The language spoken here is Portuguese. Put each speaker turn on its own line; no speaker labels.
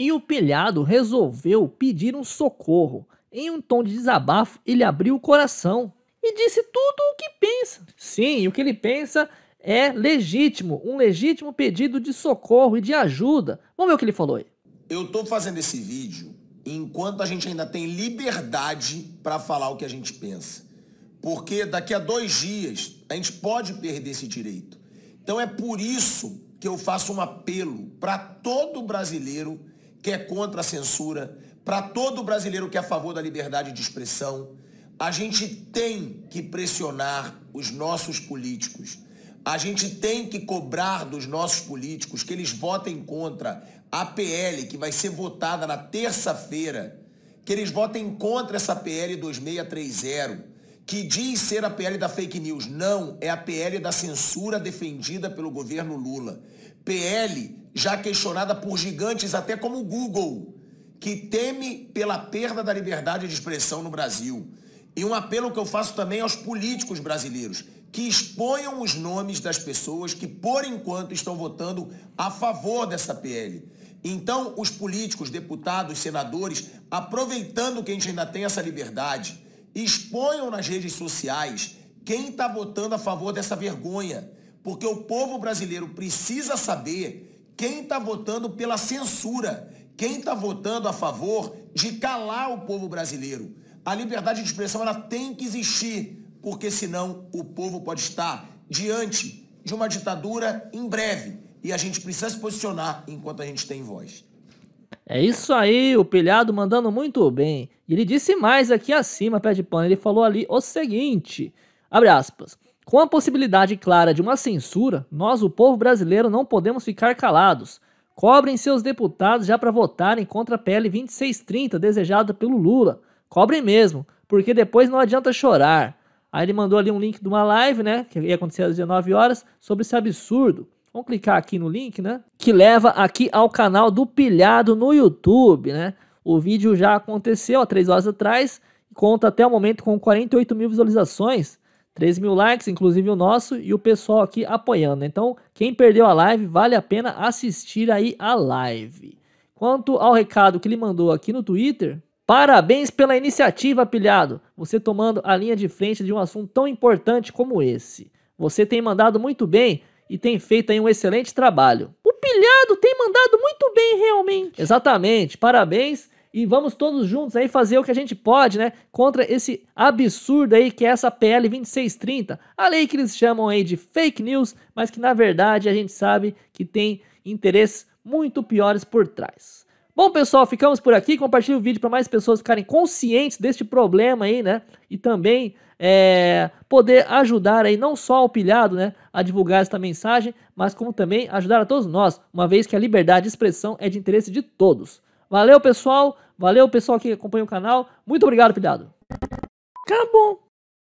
E o pilhado resolveu pedir um socorro. Em um tom de desabafo, ele abriu o coração e disse tudo o que pensa. Sim, o que ele pensa é legítimo, um legítimo pedido de socorro e de ajuda. Vamos ver o que ele falou aí.
Eu estou fazendo esse vídeo enquanto a gente ainda tem liberdade para falar o que a gente pensa. Porque daqui a dois dias a gente pode perder esse direito. Então é por isso que eu faço um apelo para todo brasileiro que é contra a censura, para todo brasileiro que é a favor da liberdade de expressão, a gente tem que pressionar os nossos políticos. A gente tem que cobrar dos nossos políticos que eles votem contra a PL que vai ser votada na terça-feira, que eles votem contra essa PL 2630 que diz ser a PL da fake news. Não, é a PL da censura defendida pelo governo Lula. PL já questionada por gigantes até como o Google, que teme pela perda da liberdade de expressão no Brasil. E um apelo que eu faço também aos políticos brasileiros, que exponham os nomes das pessoas que, por enquanto, estão votando a favor dessa PL. Então, os políticos, deputados, senadores, aproveitando que a gente ainda tem essa liberdade, Exponham nas redes sociais quem está votando a favor dessa vergonha, porque o povo brasileiro precisa saber quem está votando pela censura, quem está votando a favor de calar o povo brasileiro. A liberdade de expressão ela tem que existir, porque senão o povo pode estar diante de uma ditadura em breve. E a gente precisa se posicionar enquanto a gente tem voz.
É isso aí, o pilhado mandando muito bem. E ele disse mais aqui acima, pé de pano. Ele falou ali o seguinte: abre aspas. Com a possibilidade clara de uma censura, nós, o povo brasileiro, não podemos ficar calados. Cobrem seus deputados já para votarem contra a PL 2630, desejada pelo Lula. Cobrem mesmo, porque depois não adianta chorar. Aí ele mandou ali um link de uma live, né, que ia acontecer às 19 horas, sobre esse absurdo. Vamos clicar aqui no link, né? Que leva aqui ao canal do Pilhado no YouTube, né? O vídeo já aconteceu há três horas atrás, conta até o momento com 48 mil visualizações, 3 mil likes, inclusive o nosso, e o pessoal aqui apoiando. Então, quem perdeu a live, vale a pena assistir aí a live. Quanto ao recado que ele mandou aqui no Twitter, Parabéns pela iniciativa, pilhado. Você tomando a linha de frente de um assunto tão importante como esse. Você tem mandado muito bem e tem feito aí um excelente trabalho. O pilhado tem mandado muito bem realmente. Exatamente, parabéns. E vamos todos juntos aí fazer o que a gente pode, né? Contra esse absurdo aí que é essa PL 2630. A lei que eles chamam aí de fake news, mas que na verdade a gente sabe que tem interesses muito piores por trás. Bom, pessoal, ficamos por aqui. Compartilhe o vídeo para mais pessoas ficarem conscientes deste problema aí, né? E também é, poder ajudar aí não só o pilhado, né, a divulgar esta mensagem, mas como também ajudar a todos nós, uma vez que a liberdade de expressão é de interesse de todos. Valeu, pessoal. Valeu, pessoal que acompanha o canal. Muito obrigado, pilhado. Acabou.